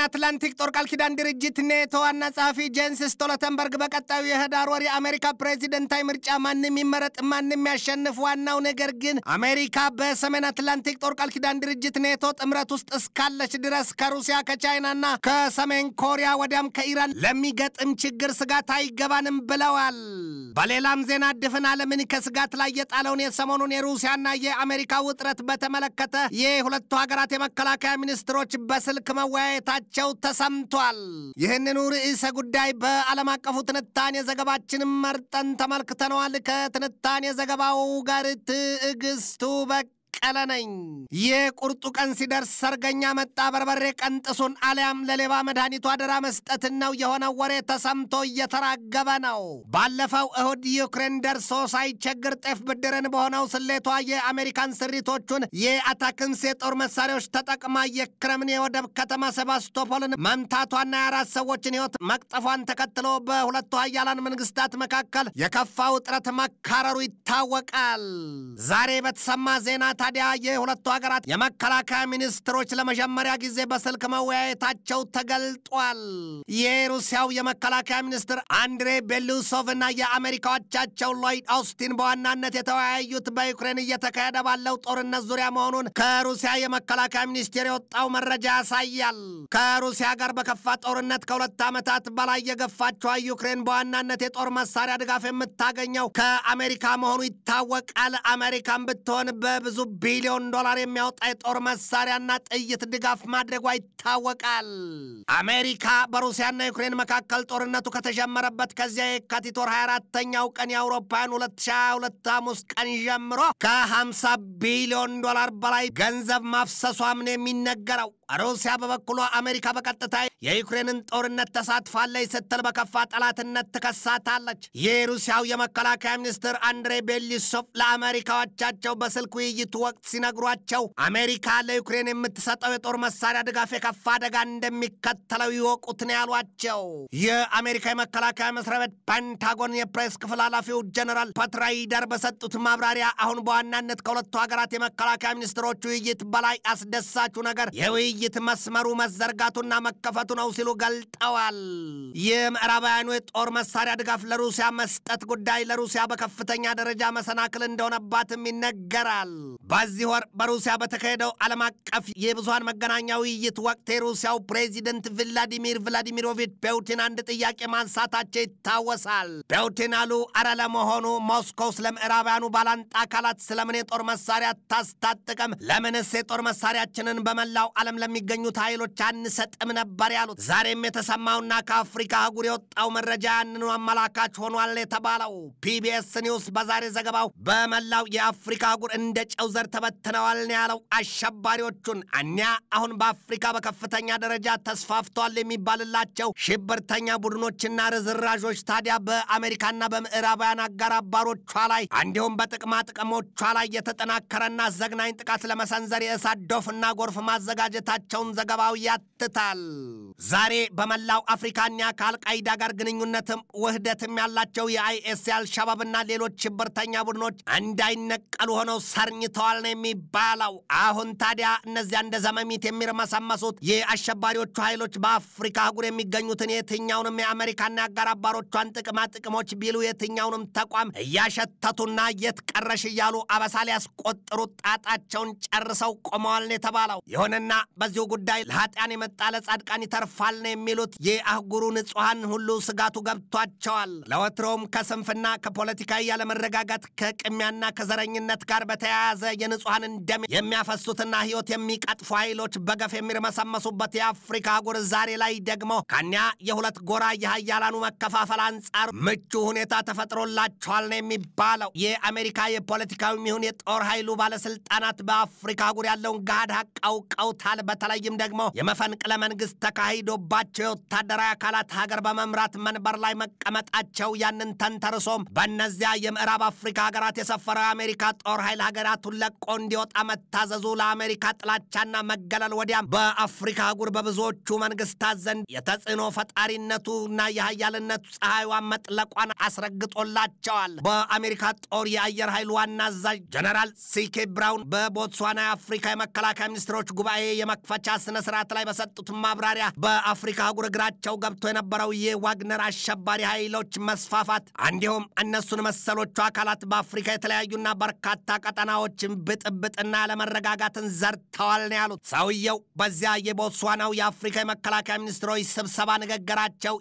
ሰሜን አትላንቲክ ጦር ቃል ኪዳን ድርጅት ኔቶ ዋና ጸሐፊ ጄንስ ስቶለተንበርግ በቀጣዩ የህዳር ወር የአሜሪካ ፕሬዚደንታዊ ምርጫ ማንም ይመረጥ ማንም ያሸንፍ፣ ዋናው ነገር ግን አሜሪካ በሰሜን አትላንቲክ ጦር ቃል ኪዳን ድርጅት ኔቶ ጥምረት ውስጥ እስካለች ድረስ ከሩሲያ ከቻይናና ከሰሜን ኮሪያ ወዲያም ከኢራን ለሚገጥም ችግር ስጋት አይገባንም ብለዋል። በሌላም ዜና ድፍን ዓለምን ከስጋት ላይ የጣለውን የሰሞኑን የሩሲያና የአሜሪካ ውጥረት በተመለከተ የሁለቱ ሀገራት የመከላከያ ሚኒስትሮች በስልክ መወያየታቸው ተሰምቷል። ይህንኑ ርዕሰ ጉዳይ በዓለም አቀፉ ትንታኔ ዘገባችንም መርጠን ተመልክተነዋል። ከትንታኔ ዘገባው ጋር ትዕግስቱ በቅ በቀለ ነኝ። ይህ ቁርጡ ቀን ሲደርስ ሰርገኛ መጣ በርበሬ ቀንጥሱን አሊያም ለሌባ መድኃኒቱ አደራ መስጠትን ነው የሆነው ወሬ ተሰምቶ እየተራገበ ነው። ባለፈው እሁድ ዩክሬን ደርሶ ሳይቸግር ጤፍ ብድርን በሆነው ስሌቷ የአሜሪካን ስሪቶቹን የአታክንስ የጦር መሳሪያዎች ተጠቅማ የክረምን የወደብ ከተማ ሴባስቶፖልን መምታቷና የአራት ሰዎችን ሕይወት መቅጠፏን ተከትሎ በሁለቱ ሀያላን መንግስታት መካከል የከፋ ውጥረት መካረሩ ይታወቃል። ዛሬ በተሰማ ዜና ታዲያ የሁለቱ ሀገራት የመከላከያ ሚኒስትሮች ለመጀመሪያ ጊዜ በስልክ መወያየታቸው ተገልጧል። የሩሲያው የመከላከያ ሚኒስትር አንድሬ ቤሉሶቭ እና የአሜሪካዎቻቸው ሎይድ አውስቲን በዋናነት የተወያዩት በዩክሬን እየተካሄደ ባለው ጦርነት ዙሪያ መሆኑን ከሩሲያ የመከላከያ ሚኒስቴር የወጣው መረጃ ያሳያል። ከሩሲያ ጋር በከፋ ጦርነት ከሁለት ዓመታት በላይ የገፋቸዋ ዩክሬን በዋናነት የጦር መሳሪያ ድጋፍ የምታገኘው ከአሜሪካ መሆኑ ይታወቃል። አሜሪካን ብትሆን በብዙ ቢሊዮን ዶላር የሚያወጣ የጦር መሳሪያና ጥይት ድጋፍ ማድረጓ ይታወቃል። አሜሪካ በሩሲያና ዩክሬን መካከል ጦርነቱ ከተጀመረበት ከዚያ የካቲት ወር 24ተኛው ቀን የአውሮፓውያን 2022 ሐሙስ ቀን ጀምሮ ከ50 ቢሊዮን ዶላር በላይ ገንዘብ ማፍሰሷም ነው የሚነገረው። ሩሲያ በበኩሏ አሜሪካ በቀጥታ የዩክሬንን ጦርነት ተሳትፋለች ስትል በከፋ ጠላትነት ትከሳታለች። ሩሲያው የመከላከያ ሚኒስትር አንድሬ ቤሊሶቭ ለአሜሪካዎቻቸው በስልክ ውይይቱ ወቅት ሲነግሯቸው አሜሪካ ለዩክሬን የምትሰጠው የጦር መሳሪያ ድጋፍ የከፋ አደጋ እንደሚከተለው ይወቁት ነው ያሏቸው። የአሜሪካ የመከላከያ መስሪያ ቤት ፔንታጎን የፕሬስ ክፍል ኃላፊው ጀነራል ፓት በሰጡት ማብራሪያ አሁን በዋናነት ከሁለቱ ሀገራት የመከላከያ ሚኒስትሮች ውይይት በላይ አስደሳቹ ነገር የውይይ የውይይት መስመሩ መዘርጋቱና መከፈቱ ነው ሲሉ ገልጠዋል። ይህ የጦር መሳሪያ ድጋፍ ለሩሲያ መስጠት ጉዳይ ለሩሲያ በከፍተኛ ደረጃ መሰናክል እንደሆነባትም ይነገራል። በዚህ ወር በሩሲያ በተካሄደው ዓለም አቀፍ የብዙሃን መገናኛ ውይይት ወቅት የሩሲያው ፕሬዚደንት ቭላዲሚር ቭላዲሚሮቪች ፑቲን አንድ ጥያቄ ማንሳታቸው ይታወሳል። ፑቲን አሉ አረ ለመሆኑ ሞስኮ ስለ ምዕራባውያኑ ባላንጣ አካላት ስለምን የጦር መሳሪያ ታስታጥቀም? ለምንስ የጦር መሳሪያችንን በመላው ዓለም ለሚገኙት ኃይሎች አንሰጥም ነበር ያሉት። ዛሬም የተሰማውና ከአፍሪካ አህጉር የወጣው መረጃ ያንኑ አመላካች ሆኗል የተባለው ፒቢኤስ ኒውስ በዛሬ ዘገባው በመላው የአፍሪካ አህጉር እንደ ጨው ዘር ተበትነዋል ያለው አሸባሪዎቹን እኒያ አሁን በአፍሪካ በከፍተኛ ደረጃ ተስፋፍቷል የሚባልላቸው ሽብርተኛ ቡድኖችና ርዝራዦች ታዲያ በአሜሪካና በምዕራባውያን አጋር አባሮቿ ላይ እንዲሁም በጥቅማ ጥቅሞቿ ላይ የተጠናከረና ዘግናኝ ጥቃት ለመሰንዘር የእሳት ዶፍና ጎርፍ ማዘጋጀታቸው መሆናቸውን ዘገባው ያትታል። ዛሬ በመላው አፍሪካኛ ከአልቃይዳ ጋር ግንኙነትም ውህደትም ያላቸው የአይኤስ አልሻባብና ሌሎች ሽብርተኛ ቡድኖች እንዳይነቀሉ ሆነው ሰርኝተዋል ነው የሚባለው። አሁን ታዲያ እነዚያ እንደ ዘመሚት የሚርመሰመሱት የአሸባሪዎቹ ኃይሎች በአፍሪካ አህጉር የሚገኙትን የትኛውንም የአሜሪካና የአጋር አባሮቿን ጥቅማ ጥቅሞች ቢሉ የትኛውንም ተቋም እያሸተቱና የት ቀረሽ እያሉ አበሳ ሊያስቆጥሩ ጣጣቸውን ጨርሰው ቆመዋል የተባለው። ይሁንና የኑዛዜው ጉዳይ ለኃጢአን የመጣ ለጻድቃን ይተርፋል ነው የሚሉት የአህጉሩ ንጹሐን ሁሉ ስጋቱ ገብቷቸዋል። ለወትሮውም ከስንፍና ከፖለቲካዊ ያለመረጋጋት ከቅሚያና ከዘረኝነት ጋር በተያያዘ የንጹሐንን ደም የሚያፈሱትና ህይወት የሚቀጥፉ ኃይሎች በገፍ የሚርመሰመሱበት የአፍሪካ አህጉር ዛሬ ላይ ደግሞ ከኒያ የሁለት ጎራ የሀያላኑ መከፋፈል አንጻር ምቹ ሁኔታ ተፈጥሮላቸዋል ነው የሚባለው። የአሜሪካ የፖለቲካዊ ይሁን የጦር ኃይሉ ባለስልጣናት በአፍሪካ አህጉር ያለውን ገሃድ ሀቅ አውቀውታል። በተለይም ደግሞ የመፈንቅለ መንግስት ተካሂዶባቸው የወታደራዊ አካላት ሀገር በመምራት መንበር ላይ መቀመጣቸው ያንን ተንተርሶም በእነዚያ የምዕራብ አፍሪካ ሀገራት የሰፈረው የአሜሪካ ጦር ኃይል ሀገራቱን ለቆ እንዲወጣ መታዘዙ ለአሜሪካ ጥላቻና መገለል ወዲያም በአፍሪካ አህጉር በብዙዎቹ መንግስታት ዘንድ የተጽዕኖ ፈጣሪነቱና የሀያልነቱ ፀሐይዋን መጥለቋን አስረግጦላቸዋል። በአሜሪካ ጦር የአየር ኃይል ዋና አዛዥ ጀነራል ሲኬ ብራውን በቦትስዋና የአፍሪካ የመከላከያ ሚኒስትሮች ጉባኤ መክፈቻ ስነ ስርዓት ላይ በሰጡት ማብራሪያ በአፍሪካ አህጉር እግራቸው ገብቶ የነበረው የዋግነር አሸባሪ ኃይሎች መስፋፋት እንዲሁም እነሱን መሰሎቹ አካላት በአፍሪካ የተለያዩና በርካታ ቀጠናዎችን ብጥብጥና ለመረጋጋትን ዘርተዋል ነው ያሉት። ሰውየው በዚያ የቦትስዋናው የአፍሪካ የመከላከያ ሚኒስትሮች ስብሰባ ንግግራቸው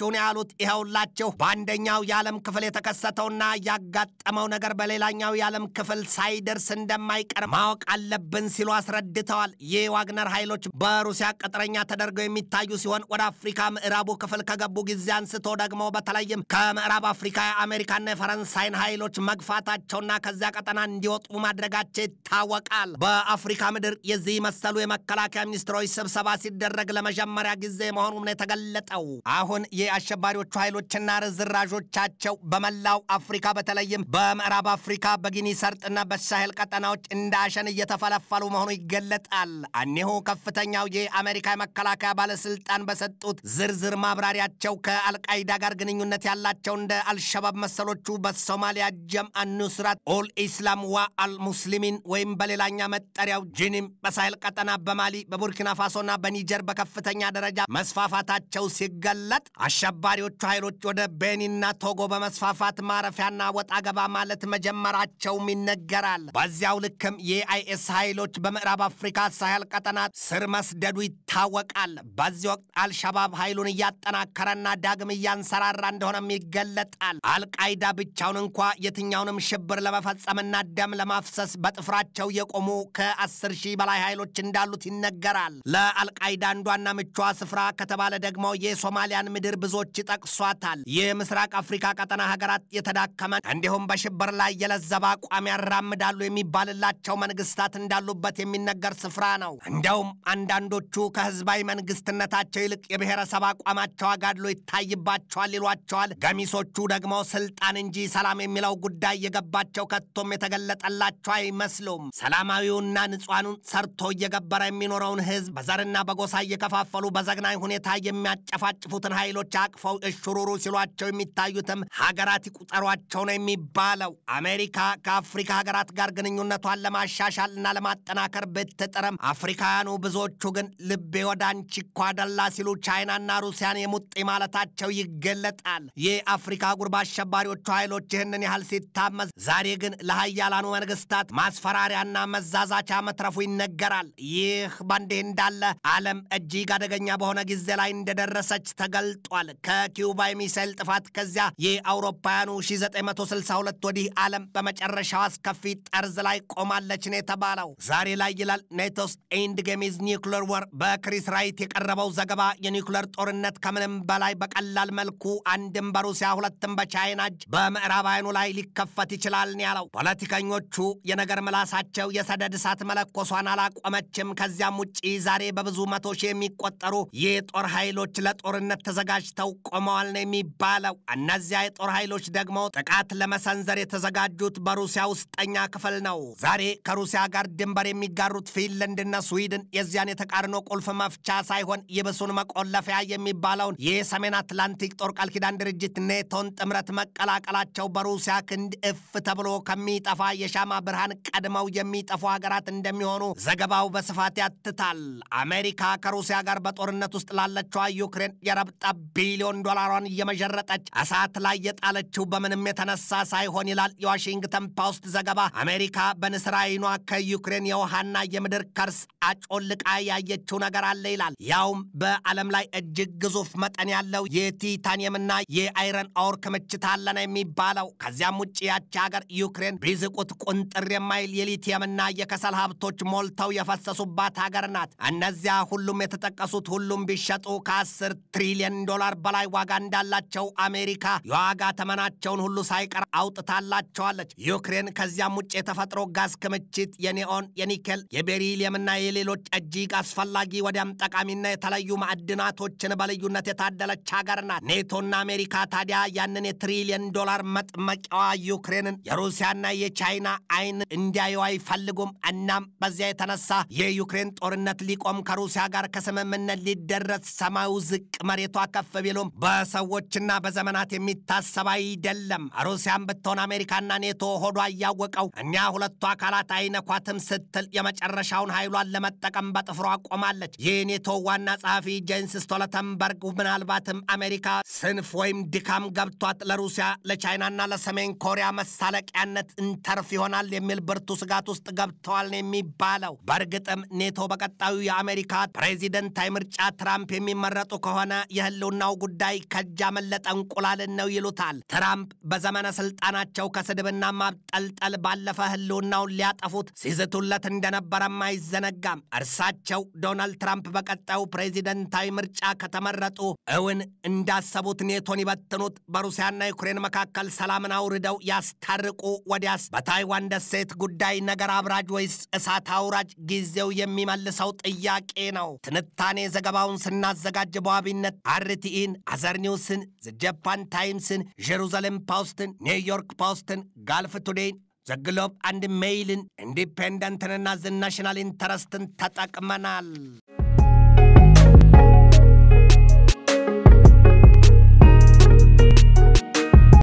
ነው ያሉት ይኸውላችሁ በአንደኛው የዓለም ክፍል የተከሰተውና ያጋጠመው ነገር በሌላኛው የዓለም ክፍል ሳይደርስ እንደማይቀር ማወቅ አለብን ሲሉ አስረድተዋል። ይህ የዋግነር ኃይሎች በሩሲያ ቅጥረኛ ተደርገው የሚታዩ ሲሆን ወደ አፍሪካ ምዕራቡ ክፍል ከገቡ ጊዜ አንስቶ ደግሞ በተለይም ከምዕራብ አፍሪካ የአሜሪካና የፈረንሳይን ኃይሎች መግፋታቸውና ከዚያ ቀጠና እንዲወጡ ማድረጋቸው ይታወቃል። በአፍሪካ ምድር የዚህ መሰሉ የመከላከያ ሚኒስትሮች ስብሰባ ሲደረግ ለመጀመሪያ ጊዜ መሆኑም ነው የተገለጠው። አሁን የአሸባሪዎቹ ኃይሎችና ርዝራዦቻቸው በመላው አፍሪካ በተለይም በምዕራብ አፍሪካ በጊኒ ሰርጥና በሳሄል ቀጠናዎች እንደ አሸን እየተፈለፈሉ መሆኑ ይገለጣል። እኒሁ ከፍተኛው የአሜሪካ የመከላከያ ባለስልጣን በሰጡት ዝርዝር ማብራሪያቸው ከአልቃይዳ ጋር ግንኙነት ያላቸው እንደ አልሸባብ መሰሎቹ በሶማሊያ ጀምአ ኑስራት ኦል ኢስላም ዋ አልሙስሊሚን ወይም በሌላኛ መጠሪያው ጂኒም በሳይል ቀጠና በማሊ በቡርኪና ፋሶና በኒጀር በከፍተኛ ደረጃ መስፋፋታቸው ሲገለጥ አሸባሪዎቹ ኃይሎች ወደ ቤኒና ቶጎ በመስፋፋት ማረፊያና ወጣ ገባ ማለት መጀመራቸውም ይነገራል። በዚያው ልክም የአይኤስ ኃይሎች በምዕራብ አፍሪካ ሳይል ቀጠና ቀጠና ስር መስደዱ ይታወቃል። በዚህ ወቅት አልሸባብ ኃይሉን እያጠናከረና ዳግም እያንሰራራ እንደሆነም ይገለጣል። አልቃይዳ ብቻውን እንኳ የትኛውንም ሽብር ለመፈጸምና ደም ለማፍሰስ በጥፍራቸው የቆሙ ከአስር ሺህ በላይ ኃይሎች እንዳሉት ይነገራል። ለአልቃይዳ አንዷና ምቿ ስፍራ ከተባለ ደግሞ የሶማሊያን ምድር ብዙዎች ይጠቅሷታል። የምስራቅ አፍሪካ ቀጠና ሀገራት የተዳከመ እንዲሁም በሽብር ላይ የለዘበ አቋም ያራምዳሉ የሚባልላቸው መንግስታት እንዳሉበት የሚነገር ስፍራ ነው። እንዲያውም አንዳንዶቹ ከህዝባዊ መንግስትነታቸው ይልቅ የብሔረሰብ አቋማቸው አጋድሎ ይታይባቸዋል ይሏቸዋል። ገሚሶቹ ደግሞ ስልጣን እንጂ ሰላም የሚለው ጉዳይ የገባቸው ከቶም የተገለጠላቸው አይመስሉም። ሰላማዊውና ንጹሐኑን ሰርቶ እየገበረ የሚኖረውን ህዝብ በዘርና በጎሳ እየከፋፈሉ በዘግናኝ ሁኔታ የሚያጨፋጭፉትን ኃይሎች አቅፈው እሽሩሩ ሲሏቸው የሚታዩትም ሀገራት ይቁጠሯቸው ነው የሚባለው። አሜሪካ ከአፍሪካ ሀገራት ጋር ግንኙነቷን ለማሻሻል እና ለማጠናከር ብትጥርም አፍሪካ አሜሪካኑ ብዙዎቹ ግን ልቤ ወደ አንቺ እኮ አደላ ሲሉ ቻይናና ሩሲያን የሙጤ ማለታቸው ይገለጣል። ይህ አፍሪካ አህጉር በአሸባሪዎቹ ኃይሎች ይህንን ያህል ሲታመስ፣ ዛሬ ግን ለሀያላኑ መንግስታት ማስፈራሪያና መዛዛቻ መትረፉ ይነገራል። ይህ በእንዲህ እንዳለ ዓለም እጅግ አደገኛ በሆነ ጊዜ ላይ እንደደረሰች ተገልጧል። ከኪዩባ የሚሳይል ጥፋት ከዚያ የአውሮፓውያኑ 1962 ወዲህ ዓለም በመጨረሻው አስከፊ ጠርዝ ላይ ቆማለች ነው የተባለው። ዛሬ ላይ ይላል ኔቶስ ኢንድ አንድ ገሜዝ ኒውክለር ወር በክሪስ ራይት የቀረበው ዘገባ የኒውክለር ጦርነት ከምንም በላይ በቀላል መልኩ አንድም በሩሲያ ሁለትም በቻይና እጅ በምዕራባውያኑ ላይ ሊከፈት ይችላል ነው ያለው። ፖለቲከኞቹ የነገር ምላሳቸው የሰደድ እሳት መለኮሷን አላቆመችም። ከዚያም ውጪ ዛሬ በብዙ መቶ ሺህ የሚቆጠሩ የጦር ኃይሎች ለጦርነት ተዘጋጅተው ቆመዋል ነው የሚባለው። እነዚያ የጦር ኃይሎች ደግሞ ጥቃት ለመሰንዘር የተዘጋጁት በሩሲያ ውስጠኛ ክፍል ነው። ዛሬ ከሩሲያ ጋር ድንበር የሚጋሩት ፊንላንድና ስዊ ስዊድን የዚያን የተቃርኖ ቁልፍ መፍቻ ሳይሆን ይብሱን መቆለፊያ የሚባለውን የሰሜን አትላንቲክ ጦር ቃል ኪዳን ድርጅት ኔቶን ጥምረት መቀላቀላቸው በሩሲያ ክንድ እፍ ተብሎ ከሚጠፋ የሻማ ብርሃን ቀድመው የሚጠፉ ሀገራት እንደሚሆኑ ዘገባው በስፋት ያትታል። አሜሪካ ከሩሲያ ጋር በጦርነት ውስጥ ላለችዋ ዩክሬን የረብጣ ቢሊዮን ዶላሯን እየመዠረጠች እሳት ላይ የጣለችው በምንም የተነሳ ሳይሆን ይላል የዋሽንግተን ፖስት ዘገባ። አሜሪካ በንስራይኗ ከዩክሬን የውሃና የምድር ከርስ ጮልቃ ያየችው ነገር አለ ይላል። ያውም በዓለም ላይ እጅግ ግዙፍ መጠን ያለው የቲታኒየምና የአይረን አውር ክምችት አለን የሚባለው። ከዚያም ውጭ ያቺ ሀገር ዩክሬን ቢዝቁት ቁንጥር የማይል የሊቲየምና የከሰል ሀብቶች ሞልተው የፈሰሱባት ሀገር ናት። እነዚያ ሁሉም የተጠቀሱት ሁሉም ቢሸጡ ከአስር ትሪሊየን ዶላር በላይ ዋጋ እንዳላቸው አሜሪካ የዋጋ ተመናቸውን ሁሉ ሳይቀር አውጥታላቸዋለች። ዩክሬን ከዚያም ውጭ የተፈጥሮ ጋዝ ክምችት የኒኦን፣ የኒኬል፣ የቤሪሊየምና የሌ ከሌሎች እጅግ አስፈላጊ ወዲያም ጠቃሚና የተለዩ ማዕድናቶችን በልዩነት የታደለች ሀገር ናት። ኔቶና አሜሪካ ታዲያ ያንን የትሪሊየን ዶላር መጥመቂያዋ ዩክሬንን የሩሲያና የቻይና አይን እንዲያዩ አይፈልጉም። እናም በዚያ የተነሳ የዩክሬን ጦርነት ሊቆም ከሩሲያ ጋር ከስምምነት ሊደረስ ሰማዩ ዝቅ መሬቷ ከፍ ቢሉም በሰዎችና በዘመናት የሚታሰብ አይደለም። ሩሲያም ብትሆን አሜሪካና ኔቶ ሆዷ እያወቀው እኛ ሁለቱ አካላት አይነኳትም ስትል የመጨረሻውን ኃይሏን ለመ ለመጠቀም በጥፍሯ ቆማለች። የኔቶ ዋና ጸሐፊ ጄንስ ስቶልተንበርግ ምናልባትም አሜሪካ ስንፍ ወይም ድካም ገብቷት ለሩሲያ ለቻይናና ለሰሜን ኮሪያ መሳለቂያነት እንተርፍ ይሆናል የሚል ብርቱ ስጋት ውስጥ ገብተዋል የሚባለው። በእርግጥም ኔቶ በቀጣዩ የአሜሪካ ፕሬዚደንታዊ ምርጫ ትራምፕ የሚመረጡ ከሆነ የህልውናው ጉዳይ ከጃ መለጠ እንቁላልን ነው ይሉታል። ትራምፕ በዘመነ ስልጣናቸው ከስድብና ማብጠልጠል ባለፈ ህልውናውን ሊያጠፉት ሲዝቱለት እንደነበረም አይዘነጋም። እርሳቸው ዶናልድ ትራምፕ በቀጣዩ ፕሬዚደንታዊ ምርጫ ከተመረጡ እውን እንዳሰቡት ኔቶን ይበትኑት፣ በሩሲያና ዩክሬን መካከል ሰላምን አውርደው ያስታርቁ፣ ወዲያስ በታይዋን ደሴት ጉዳይ ነገር አብራጅ ወይስ እሳት አውራጅ? ጊዜው የሚመልሰው ጥያቄ ነው። ትንታኔ ዘገባውን ስናዘጋጅ በዋቢነት አርቲኢን፣ አዘር ኒውስን፣ ዘጀፓን ታይምስን፣ ጀሩዛሌም ፖስትን፣ ኒውዮርክ ፖስትን፣ ጋልፍ ቱዴይን ዘ ግሎብ አንድ ሜይልን ኢንዲፔንደንትንና ዘ ናሽናል ኢንተረስትን ተጠቅመናል።